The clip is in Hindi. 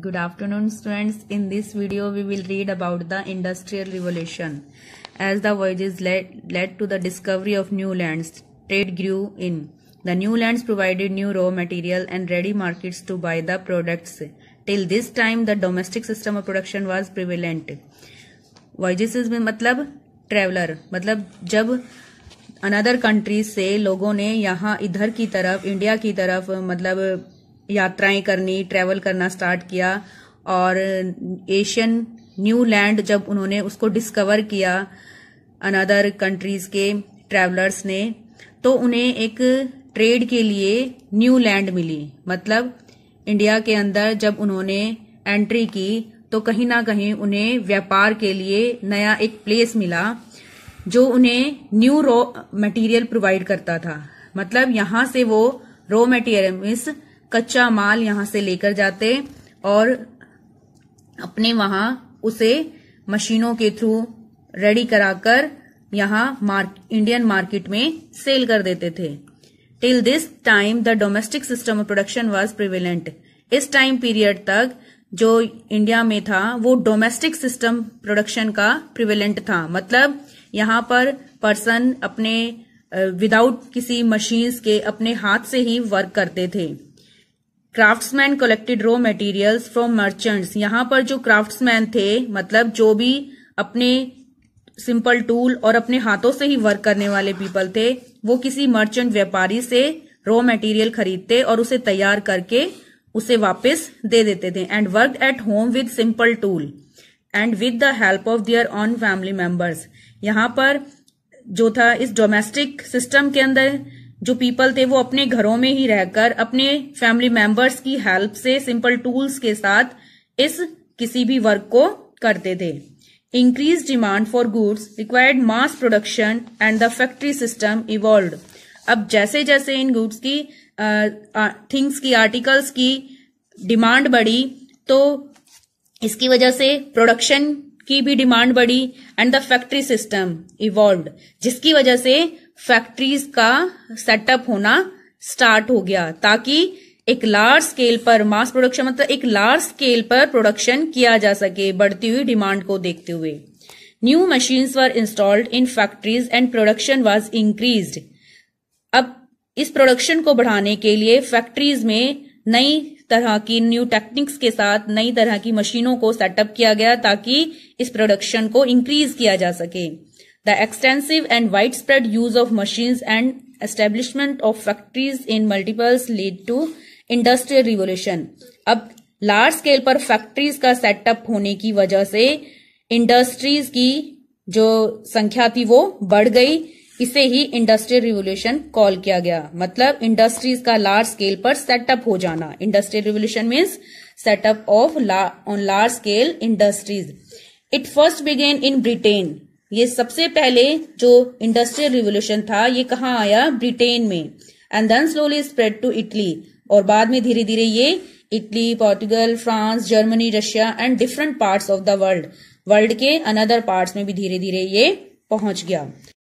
good afternoon students in this video we will read about the industrial revolution as the voyages led, led to the discovery of new lands trade grew in the new lands provided new raw material and ready markets to buy the products till this time the domestic system of production was prevalent voyages में मतलब traveler मतलब जब अनदर कंट्री से लोगों ने यहाँ इधर की तरफ इंडिया की तरफ मतलब यात्राएं करनी ट्रैवल करना स्टार्ट किया और एशियन न्यू लैंड जब उन्होंने उसको डिस्कवर किया अनदर कंट्रीज के ट्रैवलर्स ने तो उन्हें एक ट्रेड के लिए न्यू लैंड मिली मतलब इंडिया के अंदर जब उन्होंने एंट्री की तो कहीं ना कहीं उन्हें व्यापार के लिए नया एक प्लेस मिला जो उन्हें न्यू रॉ मटेरियल प्रोवाइड करता था मतलब यहां से वो रॉ मटेरियल मीन्स कच्चा माल यहां से लेकर जाते और अपने वहां उसे मशीनों के थ्रू रेडी कराकर यहां मार्क, इंडियन मार्केट में सेल कर देते थे till this time the domestic system of production was prevalent इस टाइम पीरियड तक जो इंडिया में था वो डोमेस्टिक सिस्टम प्रोडक्शन का प्रिविलेंट था मतलब यहाँ पर पर्सन अपने विदाउट uh, किसी मशीन्स के अपने हाथ से ही वर्क करते थे craftsman collected raw materials from merchants यहां पर जो क्राफ्ट्समैन थे मतलब जो भी अपने सिंपल टूल और अपने हाथों से ही वर्क करने वाले पीपल थे वो किसी मर्चेंट व्यापारी से रॉ मटेरियल खरीदते और उसे तैयार करके उसे वापस दे देते थे and work at home with simple tool and with the help of their own family members यहाँ पर जो था इस डोमेस्टिक सिस्टम के अंदर जो पीपल थे वो अपने घरों में ही रहकर अपने फैमिली मेंबर्स की हेल्प से सिंपल टूल्स के साथ इस किसी भी वर्क को करते थे increase demand for goods required mass production and the factory system evolve अब जैसे जैसे इन गुड्स की थिंग्स की आर्टिकल्स की डिमांड बढ़ी तो इसकी वजह से प्रोडक्शन की भी डिमांड बढ़ी and the factory system evolve जिसकी वजह से फैक्ट्रीज का सेटअप होना स्टार्ट हो गया ताकि एक लार्ज स्केल पर मास प्रोडक्शन मतलब एक लार्ज स्केल पर प्रोडक्शन किया जा सके बढ़ती हुई डिमांड को देखते हुए new machines were installed in factories and production was increase अब इस प्रोडक्शन को बढ़ाने के लिए फैक्ट्रीज में नई तरह की न्यू टेक्निक्स के साथ नई तरह की मशीनों को सेटअप किया गया ताकि इस प्रोडक्शन को इंक्रीज किया जा सके The extensive and widespread use of machines and establishment of factories in multiples lead to industrial revolution अब लार्ज स्केल पर फैक्ट्रीज का सेटअप होने की वजह से इंडस्ट्रीज की जो संख्या थी वो बढ़ गई इसे ही इंडस्ट्रियल रिवोल्यूशन कॉल किया गया मतलब इंडस्ट्रीज का लार्ज स्केल पर सेटअप हो जाना industrial revolution means setup of on large scale industries it first began in Britain ये सबसे पहले जो इंडस्ट्रियल रिवोल्यूशन था ये कहाँ आया ब्रिटेन में and then slowly spread to Italy और बाद में धीरे धीरे ये Italy Portugal France Germany Russia and different parts of the world world के अनदर पार्ट्स में भी धीरे धीरे ये पहुंच गया